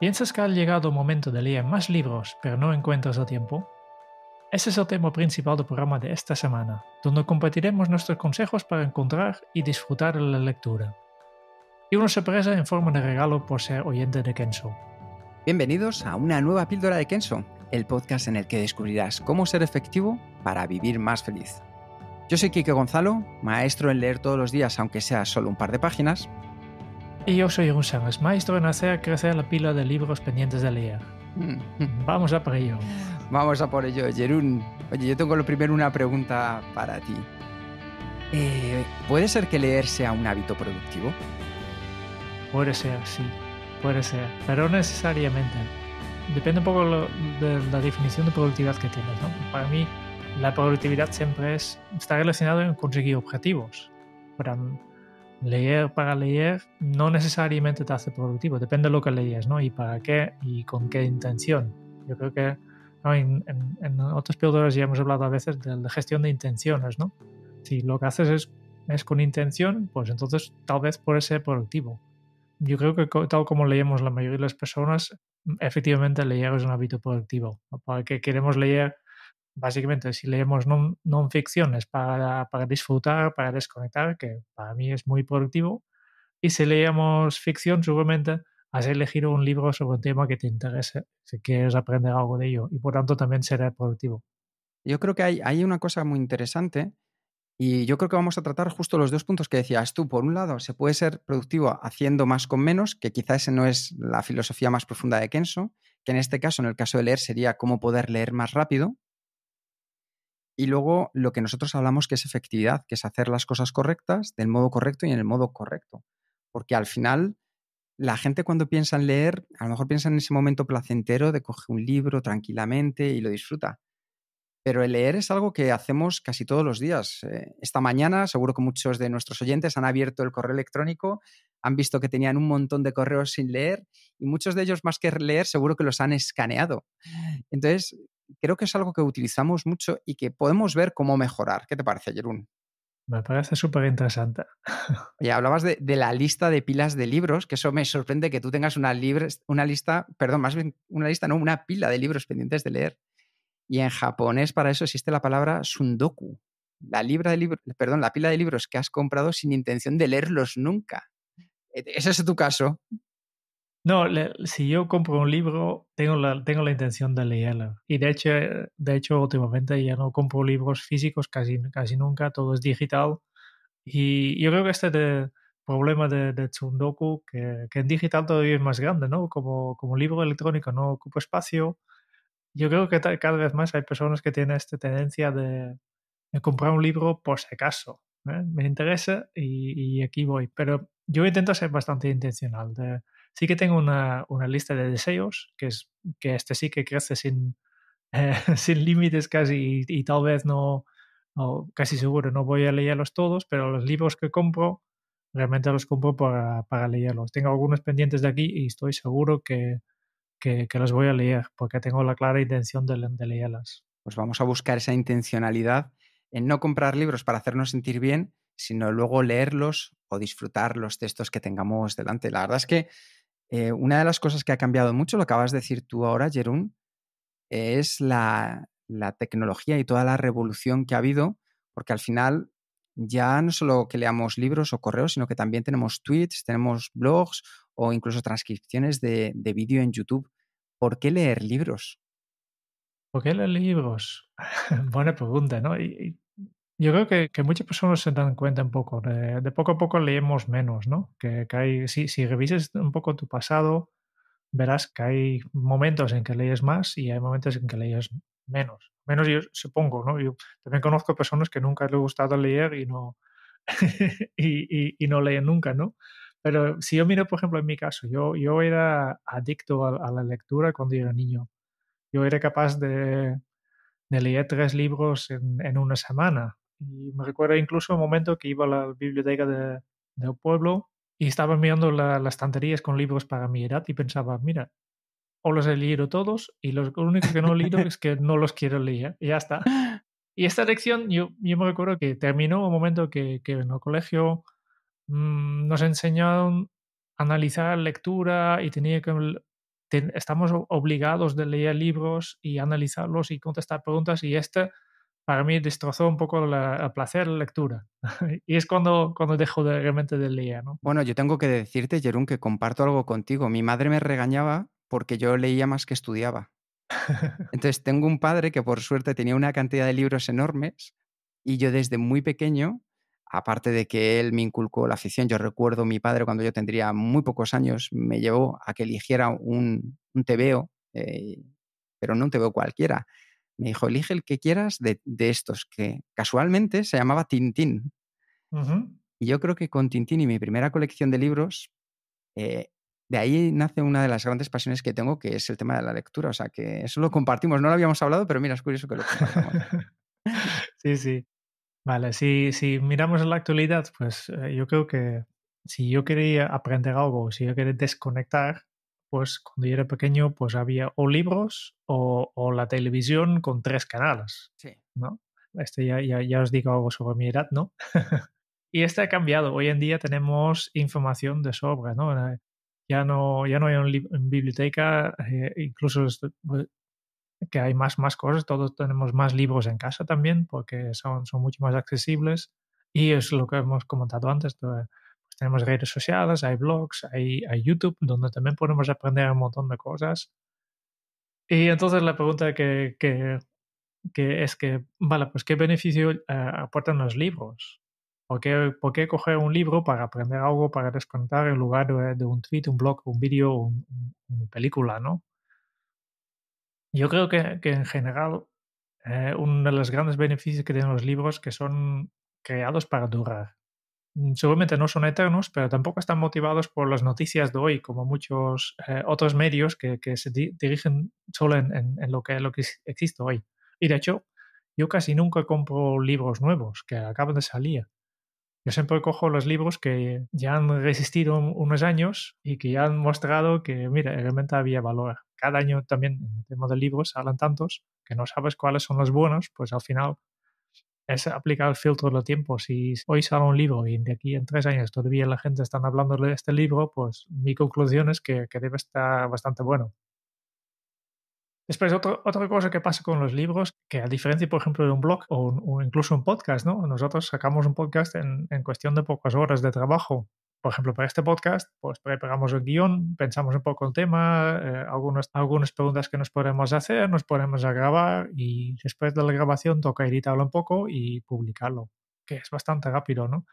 ¿Piensas que ha llegado el momento de leer más libros pero no encuentras el tiempo? Ese es el tema principal del programa de esta semana, donde compartiremos nuestros consejos para encontrar y disfrutar de la lectura. Y una sorpresa en forma de regalo por ser oyente de Kenso. Bienvenidos a una nueva píldora de Kenso, el podcast en el que descubrirás cómo ser efectivo para vivir más feliz. Yo soy Kike Gonzalo, maestro en leer todos los días aunque sea solo un par de páginas, y yo soy un Es maestro en hacer crecer la pila de libros pendientes de leer. Vamos a por ello. Vamos a por ello, Jerún. Oye, yo tengo lo primero una pregunta para ti. Eh, ¿Puede ser que leer sea un hábito productivo? Puede ser, sí. Puede ser. Pero no necesariamente. Depende un poco de la definición de productividad que tienes. ¿no? Para mí, la productividad siempre es, está relacionada con conseguir objetivos. Para, leer para leer no necesariamente te hace productivo, depende de lo que leyes ¿no? Y para qué y con qué intención. Yo creo que en, otros periodos ya hemos hablado a veces de la gestión de intenciones, ¿no? Si lo que haces es, con intención, pues entonces tal vez puede ser productivo. Yo creo que tal como leemos la mayoría de las personas, efectivamente leer es un hábito productivo. Para que queremos leer básicamente si leemos non, ficciones ficción es para, disfrutar, para desconectar, que para mí es muy productivo. Y si leemos ficción, seguramente has elegido un libro sobre un tema que te interese, si quieres aprender algo de ello, y por tanto también será productivo. Yo creo que hay, hay una cosa muy interesante y yo creo que vamos a tratar justo los dos puntos que decías tú. Por un lado, se puede ser productivo haciendo más con menos, que quizás no es la filosofía más profunda de Kenso, que en este caso, en el caso de leer, sería cómo poder leer más rápido, y luego lo que nosotros hablamos que es efectividad, que es hacer las cosas correctas del modo correcto y en el modo correcto. Porque al final, la gente cuando piensa en leer, a lo mejor piensa en ese momento placentero de coger un libro tranquilamente y lo disfruta. Pero el leer es algo que hacemos casi todos los días. Eh. esta mañana, seguro que muchos de nuestros oyentes han abierto el correo electrónico, han visto que tenían un montón de correos sin leer y muchos de ellos, más que leer, seguro que los han escaneado. Entonces, creo que es algo que utilizamos mucho y que podemos ver cómo mejorar. ¿Qué te parece, Jerún? Me parece súper interesante. Y hablabas de, la lista de pilas de libros, que eso me sorprende que tú tengas una, una lista, perdón, más bien una lista, no, una pila de libros pendientes de leer. Y en japonés para eso existe la palabra sundoku, la, libra de perdón, la pila de libros que has comprado sin intención de leerlos nunca. E, e, ese es tu caso. No, si yo compro un libro, tengo la, tengo la intención de leerlo. Y de hecho, eh, de hecho, últimamente ya no compro libros físicos casi, casi nunca, todo es digital. Y yo creo que este problema de, de Tsundoku, que, que, en digital todavía es más grande, ¿no? Como, como libro electrónico no ocupa espacio. Yo creo que cada vez más hay personas que tienen esta tendencia de, comprar un libro por si acaso. ¿eh? Me interesa y, y aquí voy. Pero yo intento ser bastante intencional. De, Sí que tengo una, una lista de deseos, que es que este sí que crece sin, eh, sin límites casi y, tal vez no, no, casi seguro, no voy a leerlos todos, pero los libros que compro realmente los compro para, para leerlos. Tengo algunos pendientes de aquí y estoy seguro que, que, los voy a leer porque tengo la clara intención de, de leerlas. Pues vamos a buscar esa intencionalidad en no comprar libros para hacernos sentir bien, sino luego leerlos o disfrutar los textos que tengamos delante. La verdad es que eh, una de las cosas que ha cambiado mucho, lo acabas de decir tú ahora, Jerón, es la, tecnología y toda la revolución que ha habido, porque al final ya no solo que leamos libros o correos, sino que también tenemos tweets, tenemos blogs o incluso transcripciones de, vídeo en YouTube. ¿Por qué leer libros? ¿Por qué leer libros? Buena pregunta, ¿no? Y, yo creo que, muchas personas se dan cuenta un poco, de, poco a poco leemos menos, ¿no? Que, si, si, revises un poco tu pasado, verás que hay momentos en que lees más y hay momentos en que lees menos. Menos yo supongo, ¿no? Yo también conozco personas que nunca les ha gustado leer y no, y, no leen nunca, ¿no? Pero si yo miro, por ejemplo, en mi caso, yo, era adicto a, la lectura cuando era niño. Yo era capaz de, leer tres libros en, en una semana y me recuerda incluso un momento que iba a la biblioteca del pueblo y estaba mirando las estanterías con libros para mi edad y pensaba, mira, o los he leído todos y los, lo único que no he leído es que no los quiero leer. Y ya está. Y esta lección, yo, me recuerdo que terminó un momento que, en el colegio mm, nos enseñaron a analizar lectura y tenía que estamos obligados de leer libros y analizarlos y contestar preguntas y este para mí destrozó un poco el placer la lectura. y es cuando, cuando dejo de, realmente de leer. ¿no? Bueno, yo tengo que decirte, Jerón, que comparto algo contigo. Mi madre me regañaba porque yo leía más que estudiaba. Entonces tengo un padre que por suerte tenía una cantidad de libros enormes y yo desde muy pequeño, aparte de que él me inculcó la afición, yo recuerdo mi padre cuando yo tendría muy pocos años, me llevó a que eligiera un, un tebeo, eh, pero no un tebeo cualquiera, me dijo, elige el que quieras de, estos, que casualmente se llamaba Tintín. Y yo creo que con Tintín y mi primera colección de libros, eh, de ahí nace una de las grandes pasiones que tengo, que es el tema de la lectura. O sea, que eso lo compartimos. No lo habíamos hablado, pero mira, es curioso que lo compartamos. sí, sí. Vale, si, miramos en la actualidad, pues eh, yo creo que si yo quería aprender algo, si yo quería desconectar, pues cuando yo era pequeño, pues había o libros o, la televisión con tres canales. ¿no? Este ya, os digo algo sobre mi edad, ¿no? y este ha cambiado. Hoy en día tenemos información de sobra, ¿no? Eh, ya no, ya no hay una biblioteca, eh, incluso pues, que hay más, más cosas, todos tenemos más libros en casa también porque son, son mucho más accesibles. Y es lo que hemos comentado antes, tenemos redes sociales, hay blogs, hay, YouTube, donde también podemos aprender un montón de cosas. Y entonces la pregunta que, que, es que, vale, pues ¿qué beneficio eh, aportan los libros? ¿Por qué, coger un libro para aprender algo, para descontar en lugar de, un tweet, un blog, un vídeo, una película, no? Yo creo que, que en general eh, uno de los grandes beneficios que tienen los libros que son creados para durar. Mm, seguramente no son eternos, pero tampoco están motivados por las noticias de hoy, como muchos eh, otros medios que, se dirigen solo en, lo, que, lo que existe hoy. Y de hecho, yo casi nunca compro libros nuevos que acaban de salir. Yo siempre cojo los libros que ya han resistido unos años y que ya han mostrado que, mira, realmente había valor. Cada año también en el tema de libros salen tantos que no sabes cuáles son los buenos, pues al final es aplicar el filtro del tiempo. Si hoy sale un libro y de aquí en tres años todavía la gente está hablando de este libro, pues mi conclusión es que, debe estar bastante bueno. Después, otra cosa que pasa con los libros, que a diferencia, por ejemplo, de un blog o, incluso un podcast, ¿no? Nosotros sacamos un podcast en, en cuestión de pocas horas de trabajo por ejemplo, para este podcast, pues preparamos el guión, pensamos un poco el tema, eh, algunas, preguntas que nos podemos hacer, nos ponemos a grabar y después de la grabación toca editarlo un poco y publicarlo, que es bastante rápido, ¿no?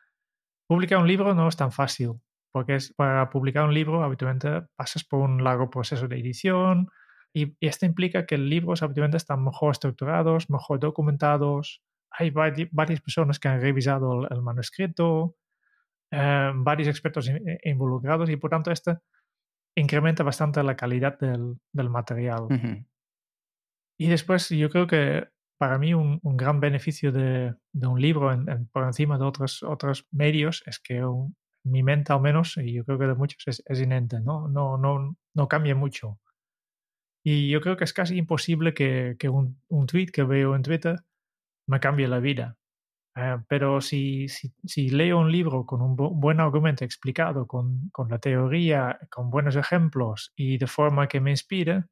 Publicar un libro no es tan fácil, porque es, para publicar un libro habitualmente pasas por un largo proceso de edición y, esto implica que libros habitualmente están mejor estructurados, mejor documentados, hay varias personas que han revisado el manuscrito, eh, varios expertos eh, involucrados y por tanto esto incrementa bastante la calidad del, material. Y después yo creo que para mí un, gran beneficio de, un libro por encima de otros, otros medios es que mi mente al menos, y yo creo que de muchos es, es inente, ¿no? No, no, no cambia mucho. Y yo creo que es casi imposible que, un, tweet que veo en Twitter me cambie la vida. Eh, pero si, si, leo un libro con un buen argumento explicado, con, con, la teoría, con buenos ejemplos y de forma que me inspire,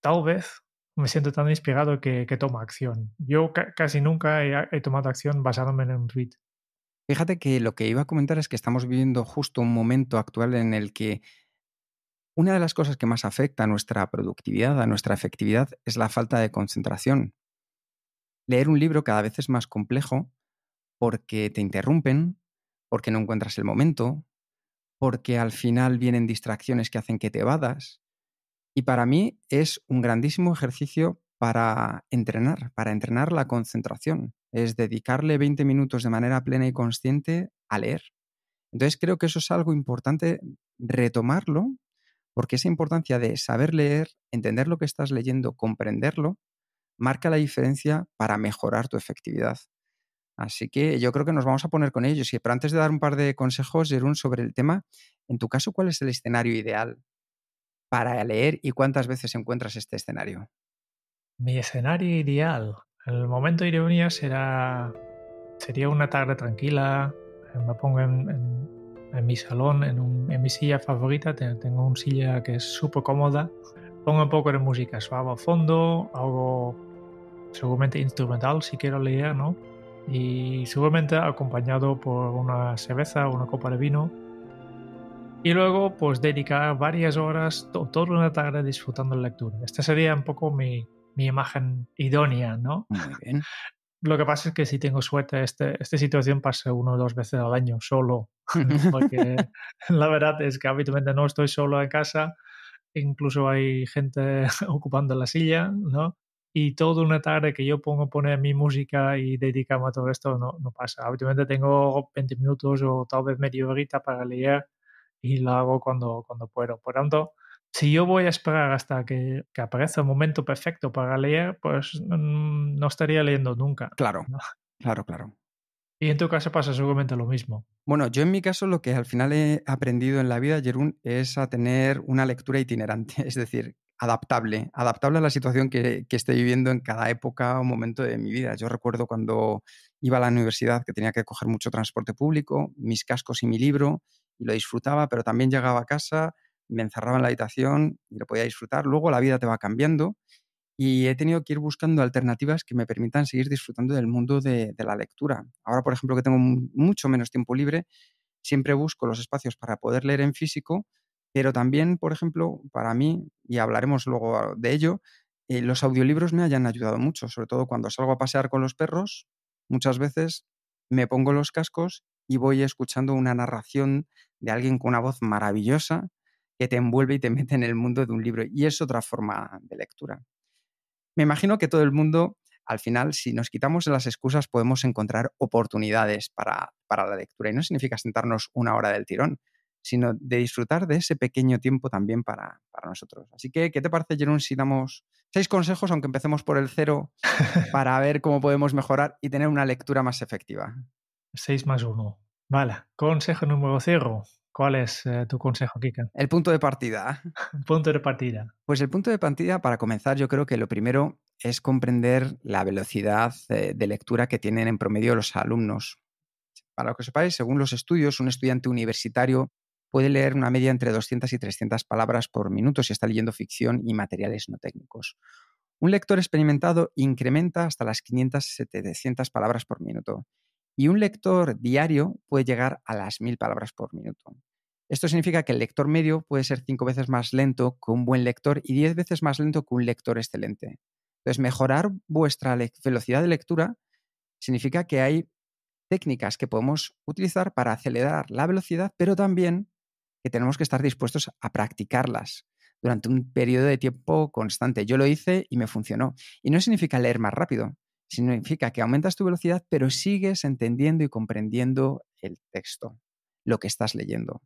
tal vez me siento tan inspirado que, toma acción. Yo casi nunca he, he, tomado acción basándome en un tweet. Fíjate que lo que iba a comentar es que estamos viviendo justo un momento actual en el que una de las cosas que más afecta a nuestra productividad, a nuestra efectividad, es la falta de concentración. Leer un libro cada vez es más complejo, porque te interrumpen, porque no encuentras el momento, porque al final vienen distracciones que hacen que te vadas. Y para mí es un grandísimo ejercicio para entrenar, para entrenar la concentración. Es dedicarle 20 minutos de manera plena y consciente a leer. Entonces creo que eso es algo importante retomarlo, porque esa importancia de saber leer, entender lo que estás leyendo, comprenderlo, marca la diferencia para mejorar tu efectividad. Así que yo creo que nos vamos a poner con ellos. Pero antes de dar un par de consejos, Jerún, sobre el tema, en tu caso, ¿cuál es el escenario ideal para leer y cuántas veces encuentras este escenario? Mi escenario ideal. El momento de ironía será, sería una tarde tranquila. Eh, me pongo en, mi salón, en, mi silla favorita. Tengo una silla que es súper cómoda. Pongo un poco de música suave a fondo. Hago seguramente instrumental si quiero leer, ¿no? y seguramente acompañado por una cerveza o una copa de vino. Y luego, pues dedicar varias horas, todo toda una tarde disfrutando la lectura. Esta sería un poco mi, imagen idónea, ¿no? Lo que pasa es que si tengo suerte, este, esta situación pasa uno o dos veces al año solo, porque la verdad es que habitualmente no estoy solo en casa, incluso hay gente ocupando la silla, ¿no? y toda una tarde que yo pongo poner mi música y dedicarme a todo esto no, no pasa. Obviamente tengo 20 minutos o tal vez media horita para leer y lo hago cuando, cuando puedo. Por tanto, si yo voy a esperar hasta que, que aparezca el momento perfecto para leer, pues mm, no estaría leyendo nunca. Claro, claro, claro. Y en tu caso pasa seguramente lo mismo. Bueno, yo en mi caso lo que al final he aprendido en la vida, Jerún, es a tener una lectura itinerante. Es decir, adaptable, adaptable a la situación que, que viviendo en cada época o momento de mi vida. Yo recuerdo cuando iba a la universidad que tenía que coger mucho transporte público, mis cascos y mi libro, y lo disfrutaba, pero también llegaba a casa, me encerraba en la habitación y lo podía disfrutar. Luego la vida te va cambiando y he tenido que ir buscando alternativas que me permitan seguir disfrutando del mundo de la lectura. Ahora, por ejemplo, que tengo mucho menos tiempo libre, siempre busco los espacios para poder leer en físico, pero también, por ejemplo, para mí, y hablaremos luego ah, de ello, eh, los audiolibros me hayan ayudado mucho, sobre todo cuando salgo a pasear con los perros, muchas veces me pongo los cascos y voy escuchando una narración de alguien con una voz maravillosa que te envuelve y te mete en el mundo de un libro. Y es otra forma de lectura. Me imagino que todo el mundo, al final, si nos quitamos las excusas, podemos encontrar oportunidades para la lectura. Y no significa sentarnos una hora del tirón, sino de disfrutar de ese pequeño tiempo también para, nosotros. Así que, ¿qué te parece, Jerón, si damos seis consejos, aunque empecemos por el cero, para ver cómo podemos mejorar y tener una lectura más efectiva? Seis más uno. Vale, consejo número cero. ¿Cuál es eh, tu consejo, Kika? El punto de partida. punto de partida. Pues el punto de partida, para comenzar, yo creo que lo primero es comprender la velocidad eh, de lectura que tienen en promedio los alumnos. Para lo que sepáis, según los estudios, un estudiante universitario puede leer una media entre 200 y 300 palabras por minuto si está leyendo ficción y materiales no técnicos. Un lector experimentado incrementa hasta las 500-700 palabras por minuto y un lector diario puede llegar a las 1000 palabras por minuto. Esto significa que el lector medio puede ser 5 veces más lento que un buen lector y 10 veces más lento que un lector excelente. Entonces, mejorar vuestra velocidad de lectura significa que hay técnicas que podemos utilizar para acelerar la velocidad, pero también que tenemos que estar dispuestos a practicarlas durante un periodo de tiempo constante. Yo lo hice y me funcionó. Y no significa leer más rápido, significa que aumentas tu velocidad, pero sigues entendiendo y comprendiendo el texto, lo que estás leyendo.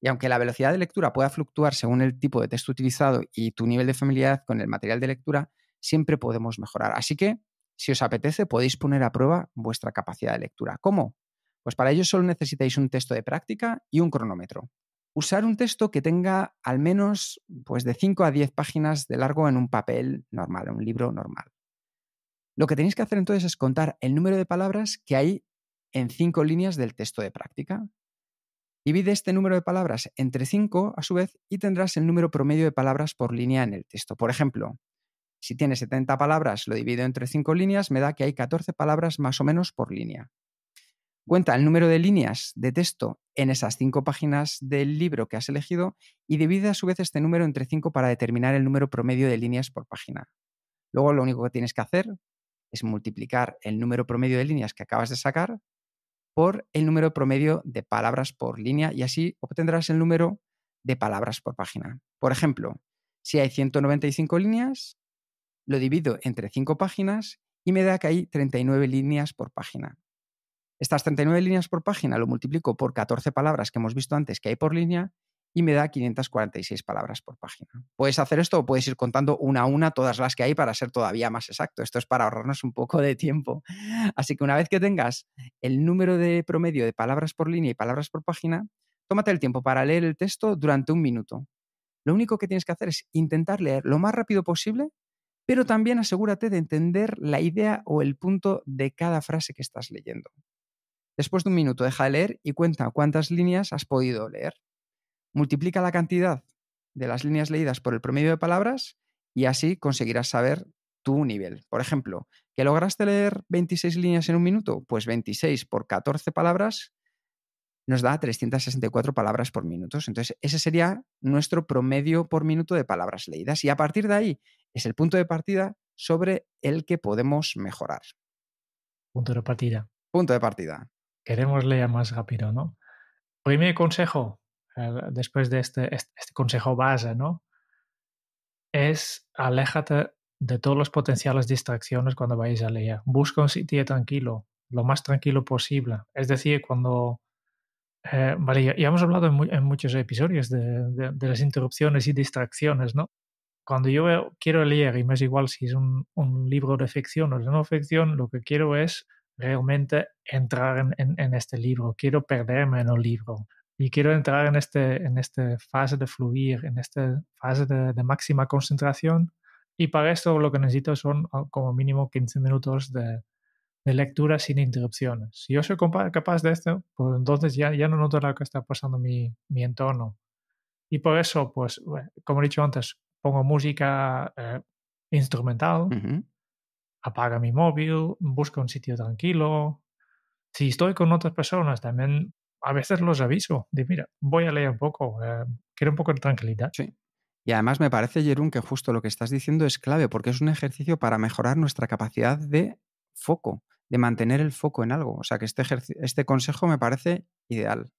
Y aunque la velocidad de lectura pueda fluctuar según el tipo de texto utilizado y tu nivel de familiaridad con el material de lectura, siempre podemos mejorar. Así que, si os apetece, podéis poner a prueba vuestra capacidad de lectura. ¿Cómo? Pues para ello solo necesitáis un texto de práctica y un cronómetro usar un texto que tenga al menos pues, de 5 a 10 páginas de largo en un papel normal, en un libro normal. Lo que tenéis que hacer entonces es contar el número de palabras que hay en cinco líneas del texto de práctica. Divide este número de palabras entre 5 a su vez y tendrás el número promedio de palabras por línea en el texto. Por ejemplo, si tiene 70 palabras, lo divido entre 5 líneas, me da que hay 14 palabras más o menos por línea. Cuenta el número de líneas de texto en esas cinco páginas del libro que has elegido y divide a su vez este número entre cinco para determinar el número promedio de líneas por página. Luego lo único que tienes que hacer es multiplicar el número promedio de líneas que acabas de sacar por el número promedio de palabras por línea y así obtendrás el número de palabras por página. Por ejemplo, si hay 195 líneas, lo divido entre cinco páginas y me da que hay 39 líneas por página. Estas 39 líneas por página lo multiplico por 14 palabras que hemos visto antes que hay por línea y me da 546 palabras por página. Puedes hacer esto o puedes ir contando una a una todas las que hay para ser todavía más exacto. Esto es para ahorrarnos un poco de tiempo. Así que una vez que tengas el número de promedio de palabras por línea y palabras por página, tómate el tiempo para leer el texto durante un minuto. Lo único que tienes que hacer es intentar leer lo más rápido posible, pero también asegúrate de entender la idea o el punto de cada frase que estás leyendo. Después de un minuto deja de leer y cuenta cuántas líneas has podido leer. Multiplica la cantidad de las líneas leídas por el promedio de palabras y así conseguirás saber tu nivel. Por ejemplo, ¿que lograste leer 26 líneas en un minuto? Pues 26 por 14 palabras nos da 364 palabras por minuto. Entonces, ese sería nuestro promedio por minuto de palabras leídas. Y a partir de ahí es el punto de partida sobre el que podemos mejorar. Punto de partida. Punto de partida. Queremos leer más rápido, ¿no? Primer consejo, después de este, este, este, consejo base, ¿no? Es aléjate de todos los potenciales distracciones cuando vayas a leer. Busca un sitio tranquilo, lo más tranquilo posible. Es decir, cuando... Eh, vale, ya, hemos hablado en, muchos episodios de, las interrupciones y distracciones, ¿no? Cuando yo quiero leer, y me es igual si es un, un libro de ficción o de no ficción, lo que quiero es realmente entrar en, este libro, quiero perderme en el libro y quiero entrar en, este, en esta fase de fluir, en esta fase de, máxima concentración. Y para esto lo que necesito son ah, como mínimo 15 minutos de, lectura sin interrupciones. Si yo soy capaz de esto, pues entonces ya, ya no noto lo que está pasando mi, entorno. Y por eso, pues, como he dicho antes, pongo música eh, instrumental, apaga mi móvil, busca un sitio tranquilo. Si estoy con otras personas, también a veces los aviso de, mira, voy a leer un poco, eh, quiero un poco de tranquilidad. Sí. Y además me parece, Jerón, que justo lo que estás diciendo es clave, porque es un ejercicio para mejorar nuestra capacidad de foco, de mantener el foco en algo. O sea que este, este consejo me parece ideal.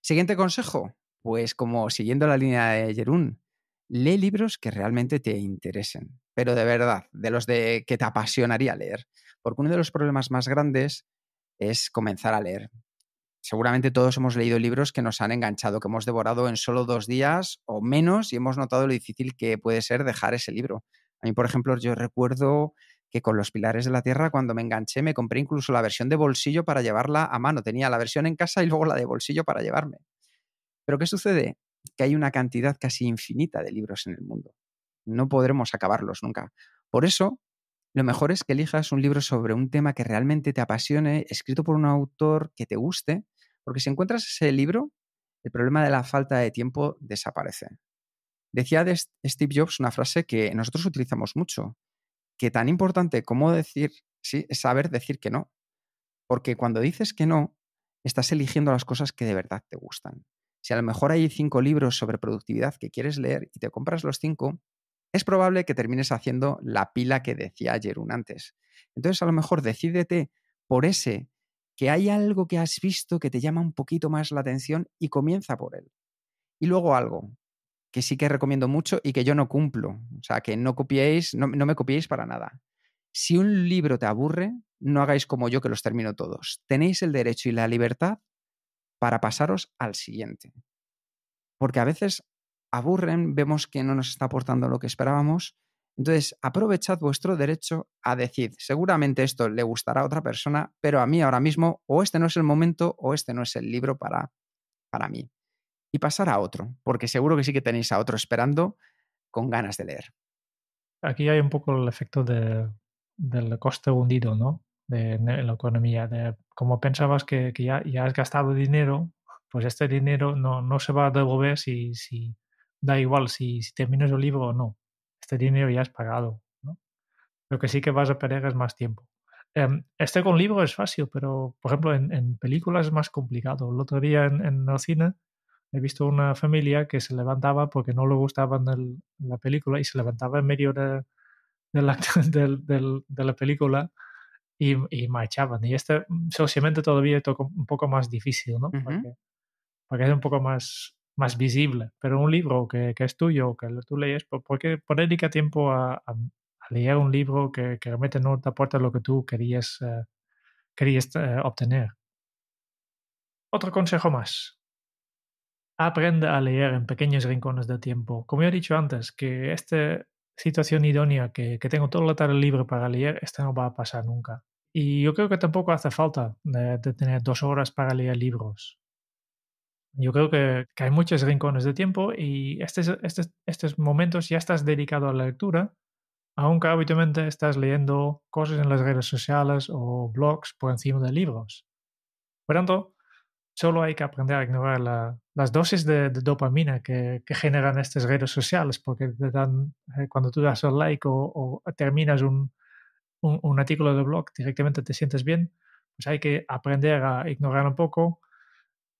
Siguiente consejo, pues como siguiendo la línea de Jerún, lee libros que realmente te interesen, pero de verdad, de los de que te apasionaría leer, porque uno de los problemas más grandes es comenzar a leer. Seguramente todos hemos leído libros que nos han enganchado, que hemos devorado en solo dos días o menos y hemos notado lo difícil que puede ser dejar ese libro. A mí, por ejemplo, yo recuerdo que con Los Pilares de la Tierra, cuando me enganché, me compré incluso la versión de bolsillo para llevarla a mano. Tenía la versión en casa y luego la de bolsillo para llevarme. Pero ¿qué sucede? que hay una cantidad casi infinita de libros en el mundo. No podremos acabarlos nunca. Por eso, lo mejor es que elijas un libro sobre un tema que realmente te apasione, escrito por un autor que te guste, porque si encuentras ese libro, el problema de la falta de tiempo desaparece. Decía Steve Jobs una frase que nosotros utilizamos mucho, que tan importante como decir sí es saber decir que no, porque cuando dices que no, estás eligiendo las cosas que de verdad te gustan. Si a lo mejor hay cinco libros sobre productividad que quieres leer y te compras los cinco, es probable que termines haciendo la pila que decía ayer antes. Entonces, a lo mejor decídete por ese que hay algo que has visto que te llama un poquito más la atención y comienza por él. Y luego algo que sí que recomiendo mucho y que yo no cumplo. O sea, que no copiéis, no me copiéis para nada. Si un libro te aburre, no hagáis como yo que los termino todos. Tenéis el derecho y la libertad para pasaros al siguiente. Porque a veces aburren, vemos que no nos está aportando lo que esperábamos. Entonces, aprovechad vuestro derecho a decir, seguramente esto le gustará a otra persona, pero a mí ahora mismo o este no es el momento o este no es el libro para, para mí. Y pasar a otro, porque seguro que sí que tenéis a otro esperando con ganas de leer. Aquí hay un poco el efecto del coste hundido, ¿no? de, la economía, de como pensabas que, que ya, ya, has gastado dinero, pues este dinero no, no se va a devolver si, da igual si, si terminas el libro o no. Este dinero ya es pagado. Lo que sí que vas a perder es más tiempo. Em, este con libro es fácil, pero por ejemplo en, películas es más complicado. El otro día en, el cine he visto una familia que se levantaba porque no le gustaba la película y se levantaba en medio de, de, la, de la, película y, marchaban. Y este socialmente todavía toca un poco más difícil, ¿no? porque, es un poco más, más visible. Pero un libro que, que es tuyo, que tú lees, ¿por qué dedica tiempo a, leer un libro que, que, realmente no te aporta lo que tú querías, eh, querías eh, obtener. Otro consejo más. Aprende a leer en pequeños rincones de tiempo. Como he dicho antes, que esta situación idónea que, que tengo todo la tarde libre para leer, esta no va a pasar nunca. Y yo creo que tampoco hace falta eh, de, tener dos horas para leer libros. Yo creo que, hay muchos rincones de tiempo y estos, este estos, momentos ya estás dedicado a la lectura, aunque habitualmente estás leyendo cosas en las redes sociales o blogs por encima de libros. Por tanto, solo hay que aprender a ignorar las dosis de, dopamina que, generan estas redes sociales, porque te dan, eh, cuando tú das un like o terminas un, un, artículo de blog directamente te sientes bien, pues hay que aprender a ignorar un poco.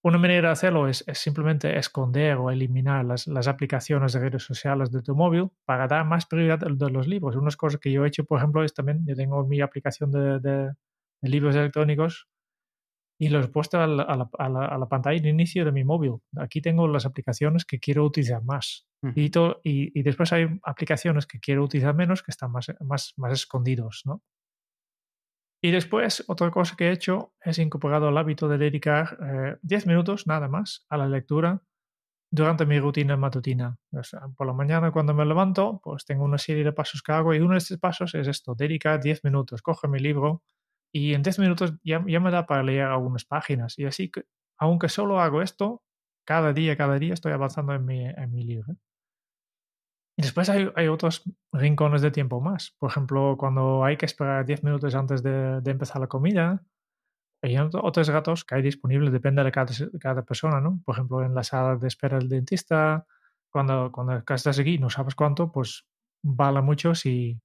Una manera de hacerlo es, simplemente esconder o eliminar las, aplicaciones de redes sociales de tu móvil para dar más prioridad a, los libros. unas cosas que yo he hecho, por ejemplo, es también, yo tengo mi aplicación de libros electrónicos y los he puesto a la, a, la, a, la, pantalla de inicio de mi móvil. Aquí tengo las aplicaciones que quiero utilizar más. y, después hay aplicaciones que quiero utilizar menos que están más, más, más escondidos, Y después, otra cosa que he hecho es incorporado el hábito de dedicar 10 eh, minutos nada más a la lectura durante mi rutina matutina. por la mañana cuando me levanto, pues tengo una serie de pasos que hago y uno de estos pasos es esto, dedicar 10 minutos, coge mi libro, y en 10 minutos ya, ya me da para leer algunas páginas. Y así, que, aunque solo hago esto, cada día, cada día estoy avanzando en mi, en mi libro. Y después hay, otros rincones de tiempo más. Por ejemplo, cuando hay que esperar 10 minutos antes de, empezar la comida, hay otros gatos que hay disponibles, depende de cada, persona, ¿no? Por ejemplo, en la sala de espera del dentista, cuando, cuando estás aquí no sabes cuánto, pues vale mucho si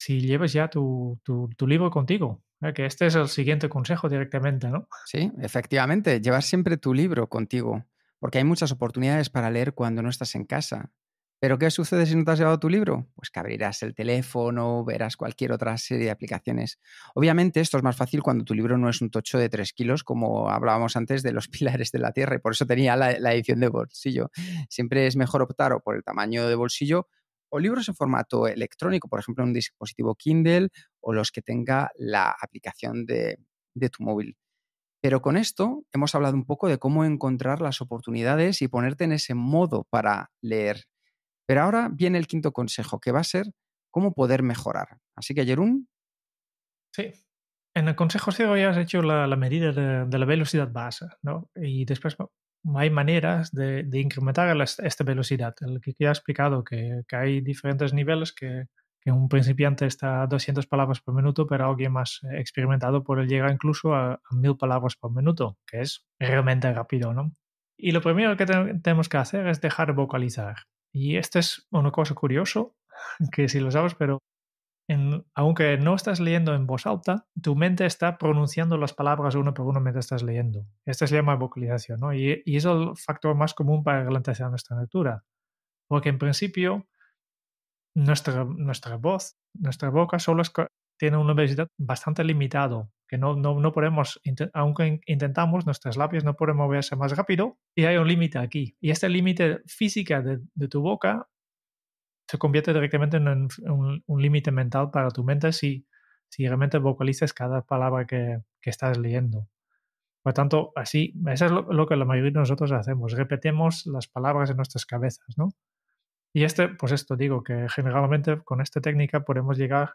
si lleves ya tu, libro contigo. ¿eh? Que este es el siguiente consejo directamente, ¿no? Sí, efectivamente, llevar siempre tu libro contigo, porque hay muchas oportunidades para leer cuando no estás en casa. Pero ¿qué sucede si no te has llevado tu libro? Pues que abrirás el teléfono, verás cualquier otra serie de aplicaciones. Obviamente esto es más fácil cuando tu libro no es un tocho de 3 kilos, como hablábamos antes de los pilares de la Tierra, y por eso tenía la, edición de bolsillo. Siempre es mejor optar por el tamaño de bolsillo o libros en formato electrónico, por ejemplo, un dispositivo Kindle o los que tenga la aplicación de, tu móvil. Pero con esto hemos hablado un poco de cómo encontrar las oportunidades y ponerte en ese modo para leer. Pero ahora viene el quinto consejo, que va a ser cómo poder mejorar. Así que, Jerún. Sí. En el consejo ciego ya has hecho la, medida de, de, la velocidad base, ¿no? Y después hay maneras de, incrementar esta velocidad. El que ya he explicado, que, hay diferentes niveles que, un principiante está a 200 palabras por minuto, pero alguien más experimentado puede llegar incluso a, 1000 palabras por minuto, que es realmente rápido, ¿no? Y lo primero que tenemos que hacer es dejar de vocalizar. Y esta es una cosa curiosa, que si lo sabes, pero aunque no estás leyendo en voz alta, tu mente está pronunciando las palabras uno por uno mientras estás leyendo. Esto se llama vocalización, ¿no? Y, es el factor más común para ralentizar nuestra lectura. Porque en principio, nuestra, nuestra voz, nuestra boca solo tiene una velocidad bastante limitada, que no, no, no podemos, aunque intentamos, nuestras labios no pueden moverse más rápido y hay un límite aquí. Y este límite física de, de tu boca se convierte directamente en un, límite mental para tu mente si, si realmente vocalizas cada palabra que, que estás leyendo. Por tanto, así, eso es lo, que la mayoría de nosotros hacemos, repetimos las palabras en nuestras cabezas, ¿no? Y este, pues esto digo, que generalmente con esta técnica podemos llegar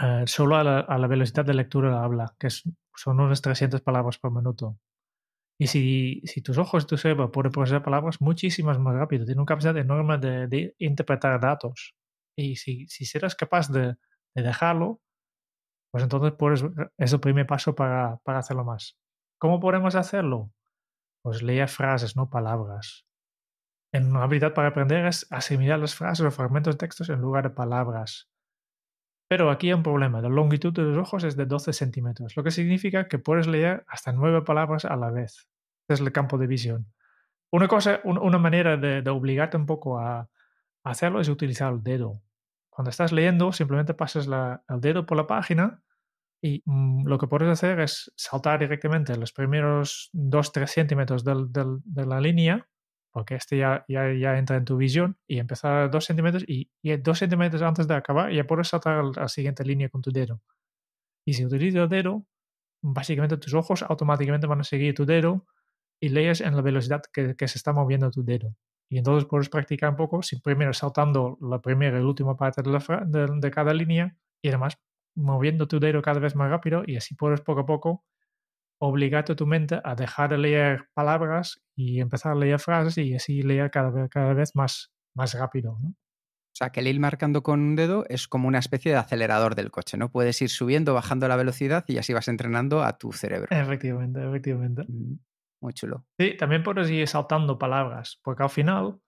eh, solo a la, velocidad de lectura de la habla, que son unas 300 palabras por minuto. Y si, tus ojos y tu cerebro pueden procesar palabras muchísimas más rápido, tienen una capacidad enorme de, interpretar datos. Y si, serás capaz de, dejarlo, pues entonces es el primer paso para, hacerlo más. ¿Cómo podemos hacerlo? Pues leer frases, no palabras. En una habilidad para aprender es asimilar las frases o fragmentos de textos en lugar de palabras. Pero aquí hay un problema, la longitud de los ojos es de 12 centímetros, lo que significa que puedes leer hasta nueve palabras a la vez. Este es el campo de visión. Una, cosa, una manera de, obligarte un poco a, hacerlo es utilizar el dedo. Cuando estás leyendo, simplemente pasas el dedo por la página y mm, lo que puedes hacer es saltar directamente los primeros 2-3 centímetros de la línea porque este ya, ya, entra en tu visión y empezar dos centímetros y, y, dos centímetros antes de acabar ya puedes saltar la siguiente línea con tu dedo. Y si utilizas el dedo, básicamente tus ojos automáticamente van a seguir tu dedo y lees en la velocidad que, que se está moviendo tu dedo. Y entonces puedes practicar un poco, sin primero saltando la primera y la última parte de, de, de cada línea y además moviendo tu dedo cada vez más rápido y así puedes poco a poco obligarte a tu mente a dejar de leer palabras y empezar a leer frases y así leer cada vez, cada vez más, más rápido. O sea, que el ir marcando con un dedo es como una especie de acelerador del coche, ¿no? Puedes ir subiendo, bajando la velocidad y así vas entrenando a tu cerebro. Efectivamente, efectivamente. Mm, muy chulo. Sí, también puedes ir saltando palabras, porque al final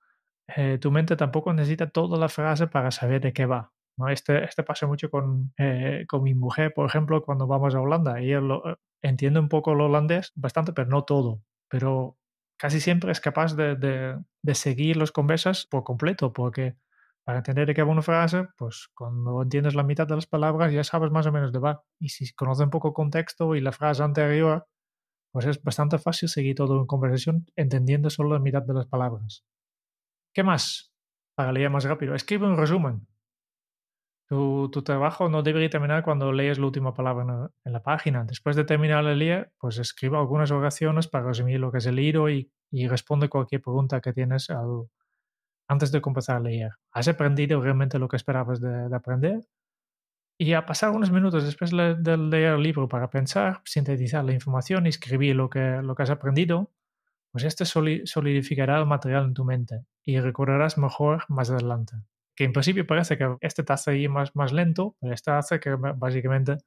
eh, tu mente tampoco necesita toda la frase para saber de qué va. ¿no? Este, este pasa mucho con, eh, con, mi mujer, por ejemplo, cuando vamos a Holanda. Ella lo, eh, entiende un poco el holandés, bastante, pero no todo. Pero casi siempre es capaz de, de, de seguir las conversas por completo, porque para entender de qué va una frase, pues cuando entiendes la mitad de las palabras ya sabes más o menos de va. Y si conoces un poco el contexto y la frase anterior, pues es bastante fácil seguir todo en conversación entendiendo solo la mitad de las palabras. ¿Qué más? Para leer más rápido, escribe un resumen. Tu, trabajo no debe terminar cuando lees la última palabra en la, página. Después de terminar la leer, pues escriba algunas oraciones para resumir lo que has leído y, y responde cualquier pregunta que tienes antes de comenzar a leer. ¿Has aprendido realmente lo que esperabas de, aprender? Y a pasar unos minutos después de, leer el libro para pensar, sintetizar la información y escribir lo que, lo que has aprendido, pues este solidificará el material en tu mente y recordarás mejor más adelante que en principio parece que este te hace ir más, más lento, pero este hace que básicamente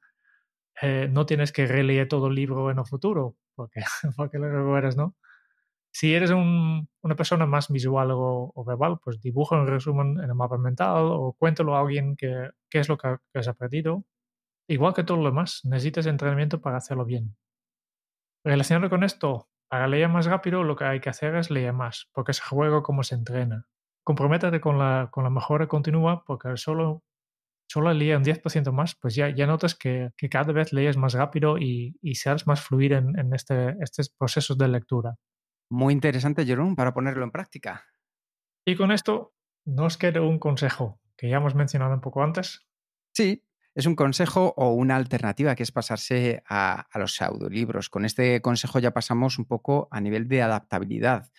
eh, no tienes que releer todo el libro en el futuro, porque, lo recuerdas, ¿no? Si eres una persona más visual o, verbal, pues dibuja un resumen en el mapa mental o cuéntelo a alguien qué que es lo que, que has aprendido. Igual que todo lo demás, necesitas entrenamiento para hacerlo bien. Relacionado con esto, para leer más rápido lo que hay que hacer es leer más, porque es juego como se entrena comprométete con la, con la mejora continua porque solo, solo leer un 10% más, pues ya, ya notas que, cada vez lees más rápido y, y seas más fluido en, en este, estos procesos de lectura. Muy interesante, Jerón, para ponerlo en práctica. Y con esto nos queda un consejo que ya hemos mencionado un poco antes. Sí, es un consejo o una alternativa que es pasarse a, a los audiolibros. Con este consejo ya pasamos un poco a nivel de adaptabilidad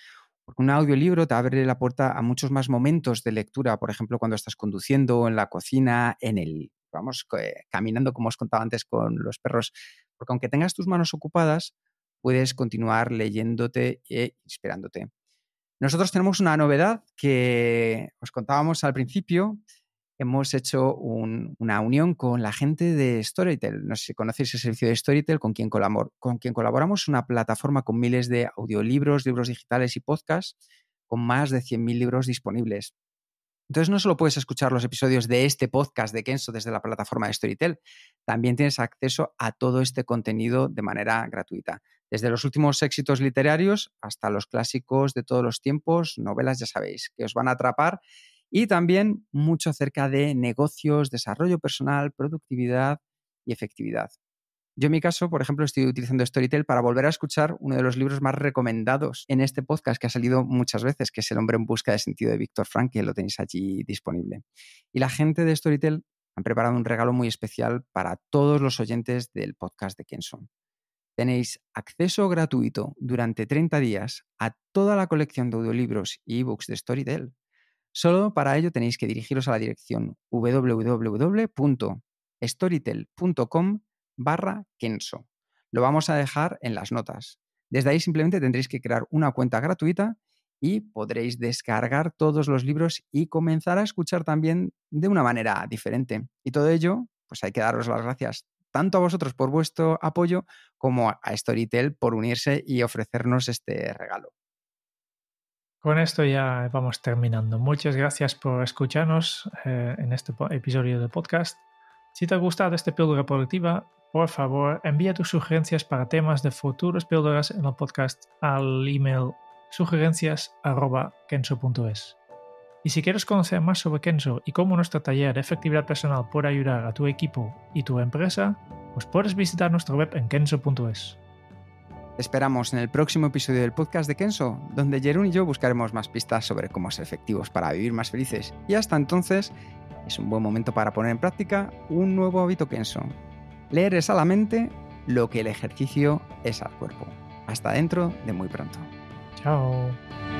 porque un audiolibro te abre la puerta a muchos más momentos de lectura, por ejemplo, cuando estás conduciendo, en la cocina, en el, vamos, eh, caminando, como os contaba antes con los perros, porque aunque tengas tus manos ocupadas, puedes continuar leyéndote e inspirándote. Nosotros tenemos una novedad que os contábamos al principio, hemos hecho una unión con la gente de Storytel. No sé si conocéis el servicio de Storytel, con quien, colaboramos. con quien colaboramos, una plataforma con miles de audiolibros, libros digitales y podcasts, con más de 100.000 libros disponibles. Entonces no solo puedes escuchar los episodios de este podcast de Kenzo desde la plataforma de Storytel, también tienes acceso a todo este contenido de manera gratuita. Desde los últimos éxitos literarios hasta los clásicos de todos los tiempos, novelas, ya sabéis, que os van a atrapar y también mucho acerca de negocios, desarrollo personal, productividad y efectividad. Yo en mi caso, por ejemplo, estoy utilizando Storytel para volver a escuchar uno de los libros más recomendados en este podcast que ha salido muchas veces, que es El hombre en busca de sentido de Víctor Frank, que lo tenéis allí disponible. Y la gente de Storytel han preparado un regalo muy especial para todos los oyentes del podcast de Kenson. Tenéis acceso gratuito durante 30 días a toda la colección de audiolibros y ebooks de Storytel Solo para ello tenéis que dirigiros a la dirección www.storytel.com barra Kenso. Lo vamos a dejar en las notas. Desde ahí simplemente tendréis que crear una cuenta gratuita y podréis descargar todos los libros y comenzar a escuchar también de una manera diferente. Y todo ello, pues hay que daros las gracias tanto a vosotros por vuestro apoyo como a Storytel por unirse y ofrecernos este regalo. Con esto ya vamos terminando. Muchas gracias por escucharnos eh, en este episodio de podcast. Si te ha gustado esta píldora productiva, por favor, envía tus sugerencias para temas de futuros píldoras en el podcast al email sugerencias.kenso.es. Y si quieres conocer más sobre Kenso y cómo nuestro taller de efectividad personal puede ayudar a tu equipo y tu empresa, pues puedes visitar nuestra web en kenso.es esperamos en el próximo episodio del podcast de Kenso, donde Jerón y yo buscaremos más pistas sobre cómo ser efectivos para vivir más felices. Y hasta entonces, es un buen momento para poner en práctica un nuevo hábito Kenso. Leer es a la mente lo que el ejercicio es al cuerpo. Hasta dentro de muy pronto. Chao.